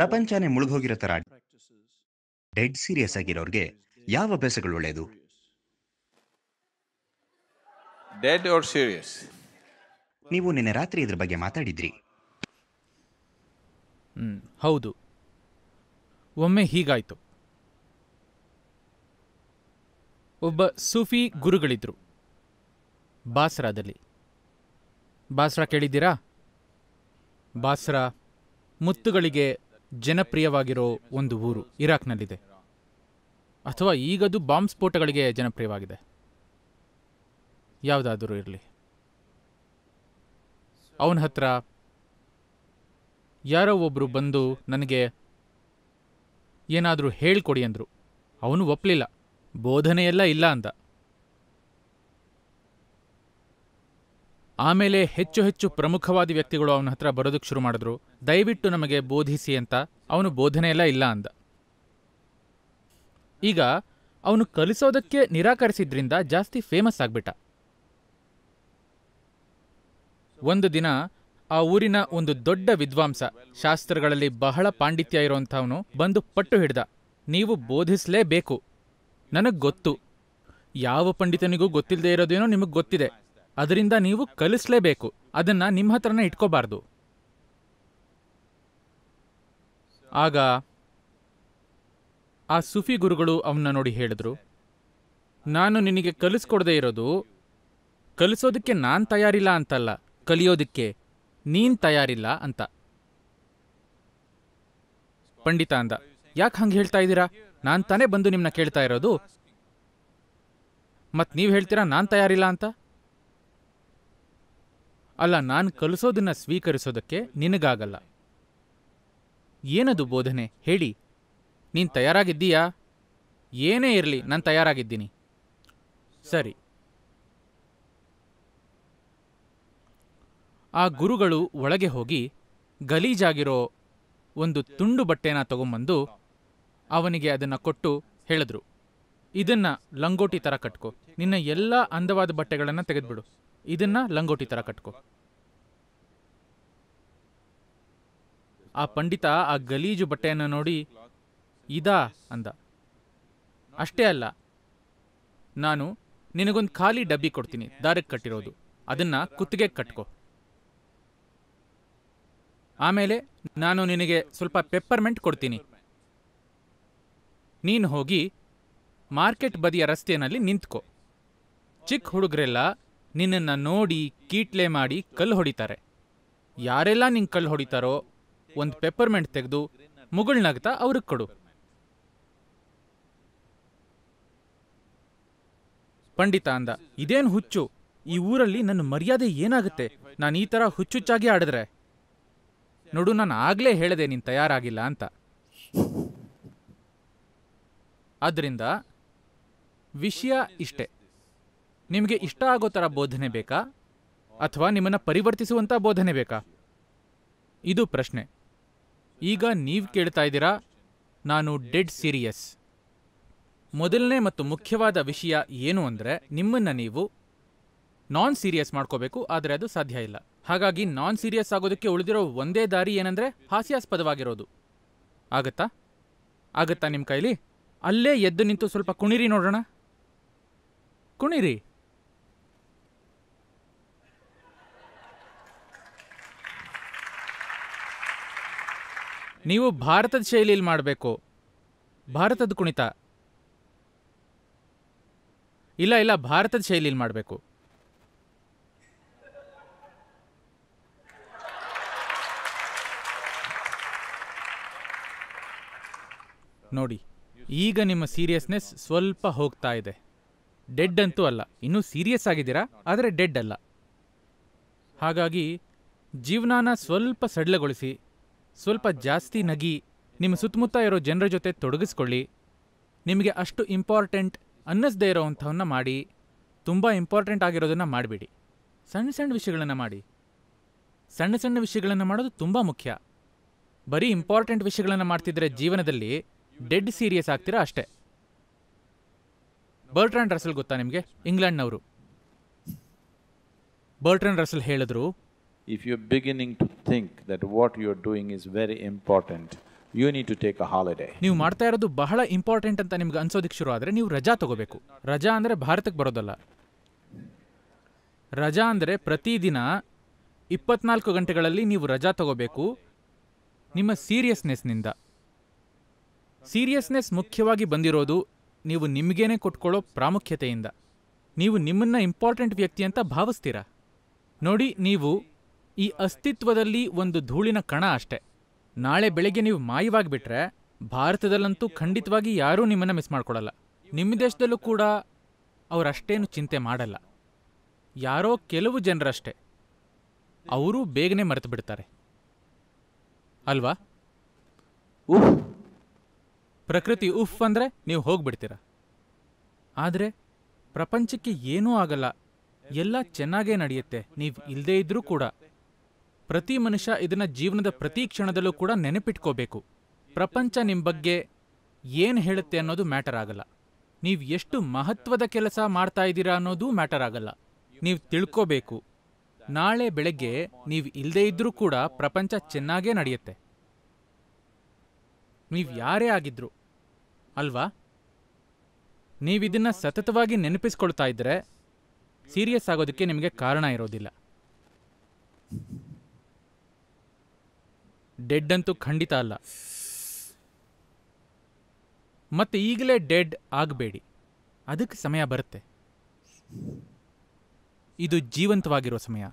ಪ್ರಪಂಚನೇ ಮುಳುಗೋಗಿರೋ ತರ dead serious ಆಗಿರೋರ್ಗೆ ಯಾವ ಅಭ್ಯಾಸಗಳು ಒಳ್ಳೆಯದು ಆರ್ ಸೀರಿಯಸ್ ನೀವು ನಿನ್ನೆ ರಾತ್ರಿ ಇದ್ರ ಬಗ್ಗೆ ಮಾತಾಡಿದ್ರಿ ಹೌದು ಒಮ್ಮೆ ಹೀಗಾಯ್ತು ಒಬ್ಬ ಸೂಫಿ ಗುರುಗಳಿದ್ರು ಬಾಸ್ರಾದಲ್ಲಿ ಬಾಸ್ರಾ ಕೇಳಿದ್ದೀರಾ ಬಾಸ್ರಾ ಮುತ್ತುಗಳಿಗೆ ಜನಪ್ರಿಯವಾಗಿರೋ ಒಂದು ಊರು ಇರಾಕ್ನಲ್ಲಿದೆ ಅಥವಾ ಈಗದು ಬಾಂಬ್ ಸ್ಫೋಟಗಳಿಗೆ ಜನಪ್ರಿಯವಾಗಿದೆ ಯಾವುದಾದರೂ ಇರಲಿ ಅವನ ಹತ್ರ ಯಾರೋ ಒಬ್ಬರು ಬಂದು ನನಗೆ ಏನಾದರೂ ಹೇಳಿಕೊಡಿ ಅಂದರು ಅವನು ಒಪ್ಪಲಿಲ್ಲ ಬೋಧನೆಯೆಲ್ಲ ಇಲ್ಲ ಅಂದ ಆಮೇಲೆ ಹೆಚ್ಚು ಹೆಚ್ಚು ಪ್ರಮುಖವಾದಿ ವ್ಯಕ್ತಿಗಳು ಅವನ ಹತ್ರ ಬರೋದಕ್ಕೆ ಶುರು ಮಾಡಿದ್ರು ದಯವಿಟ್ಟು ನಮಗೆ ಬೋಧಿಸಿ ಅಂತ ಅವನು ಬೋಧನೆಯೆಲ್ಲ ಇಲ್ಲ ಅಂದ ಈಗ ಅವನು ಕಲಿಸೋದಕ್ಕೆ ನಿರಾಕರಿಸಿದ್ರಿಂದ ಜಾಸ್ತಿ ಫೇಮಸ್ ಆಗ್ಬಿಟ್ಟ ಒಂದು ದಿನ ಆ ಊರಿನ ಒಂದು ದೊಡ್ಡ ವಿದ್ವಾಂಸ ಶಾಸ್ತ್ರಗಳಲ್ಲಿ ಬಹಳ ಪಾಂಡಿತ್ಯ ಇರುವಂಥವನು ಬಂದು ಪಟ್ಟು ಹಿಡ್ದ ನೀವು ಬೋಧಿಸಲೇಬೇಕು ನನಗೆ ಗೊತ್ತು ಯಾವ ಪಂಡಿತನಿಗೂ ಗೊತ್ತಿಲ್ಲದೆ ಇರೋದೇನೋ ನಿಮಗೆ ಗೊತ್ತಿದೆ ಅದರಿಂದ ನೀವು ಕಲಿಸಲೇಬೇಕು ಅದನ್ನು ನಿಮ್ಮ ಹತ್ರನೇ ಇಟ್ಕೋಬಾರ್ದು ಆಗ ಆ ಸುಫಿ ಗುರುಗಳು ಅವನ್ನ ನೋಡಿ ಹೇಳಿದ್ರು ನಾನು ನಿನಗೆ ಕಲಿಸ್ಕೊಡದೇ ಇರೋದು ಕಲಿಸೋದಕ್ಕೆ ನಾನು ತಯಾರಿಲ್ಲ ಅಂತಲ್ಲ ಕಲಿಯೋದಕ್ಕೆ ನೀನು ತಯಾರಿಲ್ಲ ಅಂತ ಪಂಡಿತ ಅಂದ ಯಾಕೆ ಹಂಗೆ ಹೇಳ್ತಾ ಇದ್ದೀರಾ ನಾನು ತಾನೇ ಬಂದು ನಿಮ್ಮನ್ನ ಕೇಳ್ತಾ ಇರೋದು ಮತ್ತು ನೀವು ಹೇಳ್ತೀರಾ ನಾನು ತಯಾರಿಲ್ಲ ಅಂತ ಅಲ್ಲ ನಾನು ಕಲಿಸೋದನ್ನ ಸ್ವೀಕರಿಸೋದಕ್ಕೆ ನಿನಗಾಗಲ್ಲ ಏನದು ಬೋಧನೆ ಹೇಳಿ ನೀನು ತಯಾರಾಗಿದ್ದೀಯಾ ಏನೇ ಇರಲಿ ನಾನು ತಯಾರಾಗಿದ್ದೀನಿ ಸರಿ ಆ ಗುರುಗಳು ಒಳಗೆ ಹೋಗಿ ಗಲೀಜಾಗಿರೋ ಒಂದು ತುಂಡು ಬಟ್ಟೆನ ತಗೊಂಬಂದು ಅವನಿಗೆ ಅದನ್ನು ಕೊಟ್ಟು ಹೇಳಿದ್ರು ಇದನ್ನ ಲಂಗೋಟಿ ಥರ ಕಟ್ಕೋ ನಿನ್ನ ಎಲ್ಲ ಅಂದವಾದ ಬಟ್ಟೆಗಳನ್ನು ತೆಗೆದುಬಿಡು ಇದನ್ನ ಲಂಗೋಟಿ ಥರ ಕಟ್ಕೋ ಆ ಪಂಡಿತ ಆ ಗಲೀಜು ಬಟ್ಟೆಯನ್ನು ನೋಡಿ ಇದಾ ಅಂದ ಅಷ್ಟೇ ಅಲ್ಲ ನಾನು ನಿನಗೊಂದು ಖಾಲಿ ಡಬ್ಬಿ ಕೊಡ್ತೀನಿ ದಾರಕ್ಕೆ ಕಟ್ಟಿರೋದು ಅದನ್ನ ಕುತ್ತಿಗೆ ಕಟ್ಕೋ ಆಮೇಲೆ ನಾನು ನಿನಗೆ ಸ್ವಲ್ಪ ಪೆಪ್ಪರ್ಮೆಂಟ್ ಕೊಡ್ತೀನಿ ನೀನು ಹೋಗಿ ಮಾರ್ಕೆಟ್ ಬದಿಯ ರಸ್ತೆಯಲ್ಲಿ ನಿಂತ್ಕೋ ಚಿಕ್ಕ ಹುಡುಗರೆಲ್ಲ ನಿನ್ನನ್ನು ನೋಡಿ ಕೀಟ್ಲೆ ಮಾಡಿ ಕಲ್ಲು ಹೊಡಿತಾರೆ ಯಾರೆಲ್ಲ ನಿಂಗೆ ಕಲ್ಲು ಹೊಡಿತಾರೋ ಒಂದು ಪೆಪ್ಪರ್ಮೆಂಟ್ ತೆಗೆದು ಮುಗುಳ್ನಗ್ತಾ ಅವ್ರಿಗೆ ಕೊಡು ಪಂಡಿತ ಅಂದ ಇದೇನು ಹುಚ್ಚು ಈ ಊರಲ್ಲಿ ನನ್ನ ಮರ್ಯಾದೆ ಏನಾಗುತ್ತೆ ನಾನು ಈ ಥರ ಹುಚ್ಚುಚ್ಚಾಗಿ ಆಡಿದ್ರೆ ನೋಡು ನಾನು ಆಗ್ಲೇ ಹೇಳಿದೆ ನೀನು ತಯಾರಾಗಿಲ್ಲ ಅಂತ ಆದ್ರಿಂದ ವಿಷಯ ಇಷ್ಟೆ ನಿಮಗೆ ಇಷ್ಟ ಆಗೋ ಥರ ಬೋಧನೆ ಬೇಕಾ ಅಥವಾ ನಿಮ್ಮನ್ನು ಪರಿವರ್ತಿಸುವಂತ ಬೋಧನೆ ಬೇಕಾ ಇದು ಪ್ರಶ್ನೆ ಈಗ ನೀವು ಕೇಳ್ತಾ ಇದ್ದೀರಾ ನಾನು ಡೆಡ್ ಸೀರಿಯಸ್ ಮೊದಲನೇ ಮತ್ತು ಮುಖ್ಯವಾದ ವಿಷಯ ಏನು ಅಂದರೆ ನಿಮ್ಮನ್ನು ನೀವು ನಾನ್ ಸೀರಿಯಸ್ ಮಾಡ್ಕೋಬೇಕು ಆದರೆ ಅದು ಸಾಧ್ಯ ಇಲ್ಲ ಹಾಗಾಗಿ ನಾನ್ ಸೀರಿಯಸ್ ಆಗೋದಕ್ಕೆ ಉಳಿದಿರೋ ಒಂದೇ ದಾರಿ ಏನಂದರೆ ಹಾಸ್ಯಾಸ್ಪದವಾಗಿರೋದು ಆಗತ್ತಾ ಆಗತ್ತಾ ನಿಮ್ಮ ಕೈಲಿ ಅಲ್ಲೇ ಎದ್ದು ನಿಂತು ಸ್ವಲ್ಪ ಕುಣಿರಿ ನೋಡೋಣ ಕುಣಿರಿ ನೀವು ಭಾರತದ ಶೈಲಿಯಲ್ಲಿ ಮಾಡಬೇಕು ಭಾರತದ ಕುಣಿತ ಇಲ್ಲ ಇಲ್ಲ ಭಾರತದ ಶೈಲಿಯಲ್ಲಿ ಮಾಡಬೇಕು ನೋಡಿ ಈಗ ನಿಮ್ಮ ಸೀರಿಯಸ್ನೆಸ್ ಸ್ವಲ್ಪ ಹೋಗ್ತಾ ಇದೆ ಡೆಡ್ ಅಂತೂ ಅಲ್ಲ ಇನ್ನೂ ಸೀರಿಯಸ್ ಆಗಿದ್ದೀರಾ ಆದರೆ ಡೆಡ್ ಅಲ್ಲ ಹಾಗಾಗಿ ಜೀವನಾನ ಸ್ವಲ್ಪ ಸಡಿಲಗೊಳಿಸಿ ಸ್ವಲ್ಪ ಜಾಸ್ತಿ ನಗಿ ನಿಮ್ಮ ಸುತ್ತಮುತ್ತ ಇರೋ ಜನರ ಜೊತೆ ತೊಡಗಿಸ್ಕೊಳ್ಳಿ ನಿಮಗೆ ಅಷ್ಟು ಇಂಪಾರ್ಟೆಂಟ್ ಇರೋ ಇರೋವಂಥವನ್ನ ಮಾಡಿ ತುಂಬ ಇಂಪಾರ್ಟೆಂಟ್ ಆಗಿರೋದನ್ನು ಮಾಡಿಬಿಡಿ ಸಣ್ಣ ಸಣ್ಣ ವಿಷಯಗಳನ್ನು ಮಾಡಿ ಸಣ್ಣ ಸಣ್ಣ ವಿಷಯಗಳನ್ನು ಮಾಡೋದು ತುಂಬ ಮುಖ್ಯ ಬರೀ ಇಂಪಾರ್ಟೆಂಟ್ ವಿಷಯಗಳನ್ನು ಮಾಡ್ತಿದ್ರೆ ಜೀವನದಲ್ಲಿ ಡೆಡ್ ಸೀರಿಯಸ್ ಆಗ್ತೀರಾ ಅಷ್ಟೇ ಬರ್ಟ್ರಾಂಡ್ ರಸಲ್ ಗೊತ್ತಾ ನಿಮಗೆ ಇಂಗ್ಲೆಂಡ್ನವರು ಬರ್ಟ್ರಾಂಡ್ ರಸಲ್ ಹೇಳಿದ್ರು if you're beginning to think that what you're doing is very important, you need to take a holiday ನೀವು ಮಾಡ್ತಾ ಇರೋದು ಬಹಳ ಇಂಪಾರ್ಟೆಂಟ್ ಅಂತ ನಿಮ್ಗೆ ಅನ್ಸೋದಕ್ಕೆ ಶುರು ಆದರೆ ನೀವು ರಜಾ ತಗೋಬೇಕು ರಜಾ ಅಂದರೆ ಭಾರತಕ್ಕೆ ಬರೋದಲ್ಲ ರಜಾ ಅಂದರೆ ಪ್ರತಿದಿನ ಇಪ್ಪತ್ನಾಲ್ಕು ಗಂಟೆಗಳಲ್ಲಿ ನೀವು ರಜಾ ತಗೋಬೇಕು ನಿಮ್ಮ ಸೀರಿಯಸ್ನೆಸ್ನಿಂದ ಸೀರಿಯಸ್ನೆಸ್ ಮುಖ್ಯವಾಗಿ ಬಂದಿರೋದು ನೀವು ನಿಮಗೇನೆ ಕೊಟ್ಕೊಳ್ಳೋ ಪ್ರಾಮುಖ್ಯತೆಯಿಂದ ನೀವು ನಿಮ್ಮನ್ನ ಇಂಪಾರ್ಟೆಂಟ್ ವ್ಯಕ್ತಿ ಅಂತ ಭಾವಿಸ್ತೀರಾ ನೋಡಿ ನೀವು ಈ ಅಸ್ತಿತ್ವದಲ್ಲಿ ಒಂದು ಧೂಳಿನ ಕಣ ಅಷ್ಟೆ ನಾಳೆ ಬೆಳಿಗ್ಗೆ ನೀವು ಮಾಯವಾಗಿಬಿಟ್ರೆ ಭಾರತದಲ್ಲಂತೂ ಖಂಡಿತವಾಗಿ ಯಾರೂ ನಿಮ್ಮನ್ನು ಮಿಸ್ ಮಾಡ್ಕೊಳ್ಳಲ್ಲ ನಿಮ್ಮ ದೇಶದಲ್ಲೂ ಕೂಡ ಅವರಷ್ಟೇನು ಚಿಂತೆ ಮಾಡಲ್ಲ ಯಾರೋ ಕೆಲವು ಜನರಷ್ಟೇ ಅವರೂ ಬೇಗನೆ ಮರೆತು ಬಿಡ್ತಾರೆ ಅಲ್ವಾ ಉಫ್ ಪ್ರಕೃತಿ ಉಫ್ ಅಂದರೆ ನೀವು ಹೋಗ್ಬಿಡ್ತೀರ ಆದರೆ ಪ್ರಪಂಚಕ್ಕೆ ಏನೂ ಆಗಲ್ಲ ಎಲ್ಲ ಚೆನ್ನಾಗೇ ನಡೆಯುತ್ತೆ ನೀವು ಇಲ್ಲದೇ ಇದ್ರೂ ಕೂಡ ಪ್ರತಿ ಮನುಷ್ಯ ಇದನ್ನ ಜೀವನದ ಪ್ರತಿ ಕ್ಷಣದಲ್ಲೂ ಕೂಡ ನೆನಪಿಟ್ಕೋಬೇಕು ಪ್ರಪಂಚ ನಿಮ್ಮ ಬಗ್ಗೆ ಏನು ಹೇಳುತ್ತೆ ಅನ್ನೋದು ಮ್ಯಾಟರ್ ಆಗಲ್ಲ ನೀವು ಎಷ್ಟು ಮಹತ್ವದ ಕೆಲಸ ಮಾಡ್ತಾ ಇದ್ದೀರಾ ಅನ್ನೋದು ಮ್ಯಾಟರ್ ಆಗಲ್ಲ ನೀವು ತಿಳ್ಕೋಬೇಕು ನಾಳೆ ಬೆಳಗ್ಗೆ ನೀವು ಇಲ್ಲದೇ ಇದ್ರೂ ಕೂಡ ಪ್ರಪಂಚ ಚೆನ್ನಾಗೇ ನಡೆಯುತ್ತೆ ನೀವು ಯಾರೇ ಆಗಿದ್ರು ಅಲ್ವಾ ನೀವಿದನ್ನು ಸತತವಾಗಿ ನೆನಪಿಸ್ಕೊಳ್ತಾ ಇದ್ದರೆ ಸೀರಿಯಸ್ ಆಗೋದಕ್ಕೆ ನಿಮಗೆ ಕಾರಣ ಇರೋದಿಲ್ಲ ಡೆಡ್ ಅಂತೂ ಖಂಡಿತ ಅಲ್ಲ ಮತ್ತೆ ಈಗಲೇ ಡೆಡ್ ಆಗಬೇಡಿ ಅದಕ್ಕೆ ಸಮಯ ಬರುತ್ತೆ ಇದು ಜೀವಂತವಾಗಿರೋ ಸಮಯ